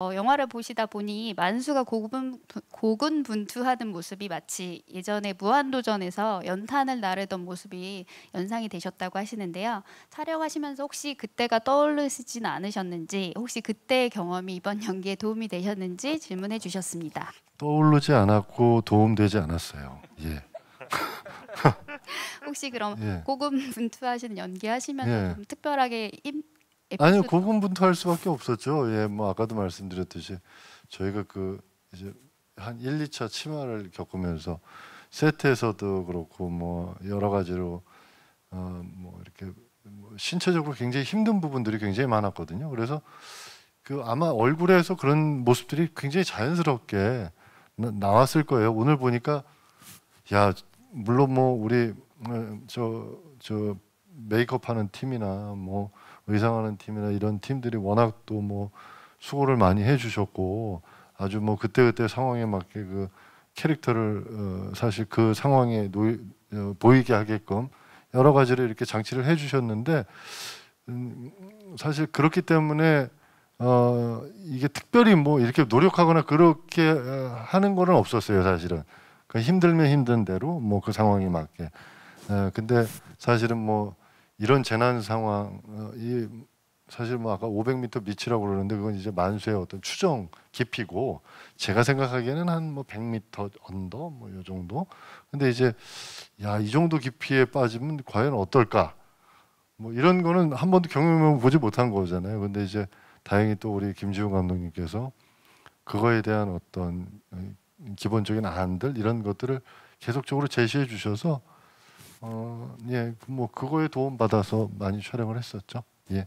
어, 영화를 보시다 보니 만수가 고군, 고군분투하는 모습이 마치 예전에 무한도전에서 연탄을 나르던 모습이 연상이 되셨다고 하시는데요. 촬영하시면서 혹시 그때가 떠오르시진 않으셨는지 혹시 그때의 경험이 이번 연기에 도움이 되셨는지 질문해 주셨습니다. 떠오르지 않았고 도움되지 않았어요. 예. 혹시 그럼 예. 고군분투하신 연기하시면 예. 특별하게 아니요 고군분투할 수밖에 없었죠. 예, 뭐 아까도 말씀드렸듯이 저희가 그 이제 한 1, 2차 치마를 겪으면서 세트에서도 그렇고 뭐 여러 가지로 어 뭐 이렇게 뭐 신체적으로 굉장히 힘든 부분들이 굉장히 많았거든요. 그래서 그 아마 얼굴에서 그런 모습들이 굉장히 자연스럽게 나왔을 거예요. 오늘 보니까 야 물론 뭐 우리 저저 어, 메이크업하는 팀이나 뭐 의상하는 팀이나 이런 팀들이 워낙 또 뭐 수고를 많이 해주셨고 아주 뭐 그때그때 상황에 맞게 그 캐릭터를 어, 사실 그 상황에 놓이 어, 보이게 하게끔 여러 가지를 이렇게 장치를 해주셨는데 음, 사실 그렇기 때문에 어, 이게 특별히 뭐 이렇게 노력하거나 그렇게 어, 하는 거는 없었어요 사실은 그 힘들면 힘든 대로 뭐 그 상황에 맞게 에, 어, 근데 사실은 뭐 이런 재난 상황이 어, 사실 뭐 아까 500m 밑이라고 그러는데 그건 이제 만수의 어떤 추정 깊이고 제가 생각하기에는 한 뭐 100m 언더 뭐 요 정도. 근데 이제 야 이 정도 깊이에 빠지면 과연 어떨까? 뭐 이런 거는 한 번도 경험해 보지 못한 거잖아요. 근데 이제 다행히 또 우리 김지훈 감독님께서 그거에 대한 어떤 어, 기본적인 안들 이런 것들을 계속적으로 제시해 주셔서 어, 예, 뭐 그거에 도움 받아서 많이 촬영을 했었죠. 예.